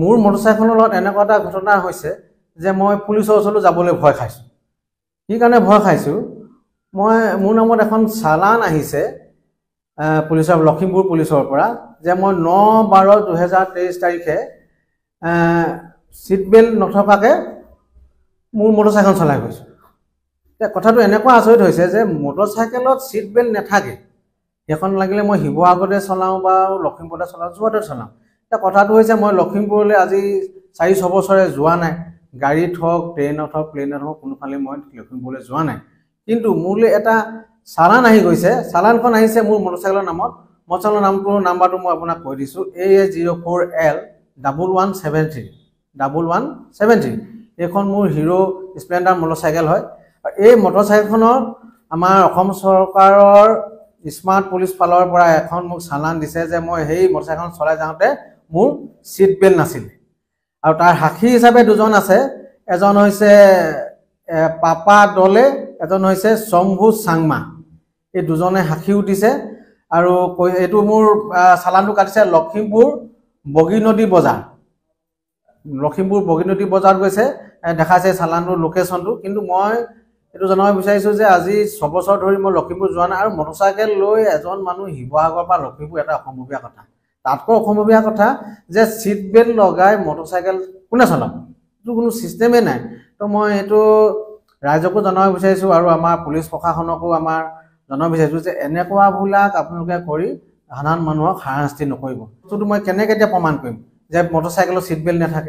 মোৰ মটৰচাইকেলখনৰ লগত এনেকুৱা এটা ঘটনা হৈছে যে মই পুলিচৰ ওচৰলৈ যাবলৈ ভয় খাইছোঁ কি কাৰণে ভয় খাইছোঁ মই মোৰ নামত এখন চালান আহিছে পুলিচৰ লখিমপুৰ পুলিচৰ পৰা যে মই ন বাৰ দুহেজাৰ তেইছ তাৰিখে ছিট বেল্ট নথকাকৈ মোৰ মটৰচাইকেল চলাই গৈছোঁ কথাটো এনেকুৱা আচৰিত হৈছে যে মটৰচাইকেলত ছিট বেল্ট নাথাকে সেইখন লাগিলে মই শিৱসাগৰতে চলাওঁ বা লখিমপুৰতে চলাওঁ যোৱাতে চলাওঁ এতিয়া কথাটো হৈছে মই লখিমপুৰলৈ আজি চাৰি ছবছৰে যোৱা নাই গাড়ীত হওক ট্ৰেইনত হওক প্লেইনত হওক কোনোফালে মই লখিমপুৰলৈ যোৱা নাই কিন্তু মোলৈ এটা চালান আহি গৈছে চালানখন আহিছে মোৰ মটৰচাইকেলৰ নামত মটৰচাইকেলৰ নামটো নাম্বাৰটো মই আপোনাক কৈ দিছোঁ A A zero' four L double one seven three double one seven three এইখন মোৰ হিৰ' স্প্লেণ্ডাৰ মটৰচাইকেল হয় আৰু এই মটৰচাইকেলখনৰ আমাৰ অসম চৰকাৰৰ স্মাৰ্ট পুলিচ ফালৰ পৰা এখন মোক চালান দিছে যে মই সেই মটৰচাইকেলখন চলাই যাওঁতে মোৰ ছিট বেল্ট নাছিলে আৰু তাৰ সাক্ষী হিচাপে দুজন আছে এজন হৈছে পাপা দলে এজন হৈছে শম্ভু চাংমা এই দুজনে সাক্ষীও দিছে আৰু কৈ এইটো মোৰ চালানটো কাটিছে লখিমপুৰ বগীনদী বজাৰ লখিমপুৰ বগীনদী বজাৰত গৈছে দেখাইছে চালানটোৰ লোকেশ্যনটো কিন্তু মই এইটো জনাব বিচাৰিছোঁ যে আজি ছবছৰ ধৰি মই লখিমপুৰ যোৱা নাই আৰু মটৰচাইকেল লৈ এজন মানুহ শিৱসাগৰৰ পৰা লখিমপুৰ এটা অসম্ভৱীয়া কথা তাতকৈ অসমীয়া কথা যে ছিট বেল্ট লগাই মটৰচাইকেল কোনে চলাব এইটো কোনো চিষ্টেমেই নাই তো মই এইটো ৰাইজকো জনাব বিচাৰিছোঁ আৰু আমাৰ পুলিচ প্ৰশাসনকো আমাৰ জনাব বিচাৰিছোঁ যে এনেকুৱাবিলাক আপোনালোকে কৰি সাধাৰণ মানুহক হাৰাশাস্তি নকৰিব সেইটো মই কেনেকৈ এতিয়া প্ৰমাণ কৰিম যে মটৰচাইকেলৰ ছিট বেল্ট নাথাকে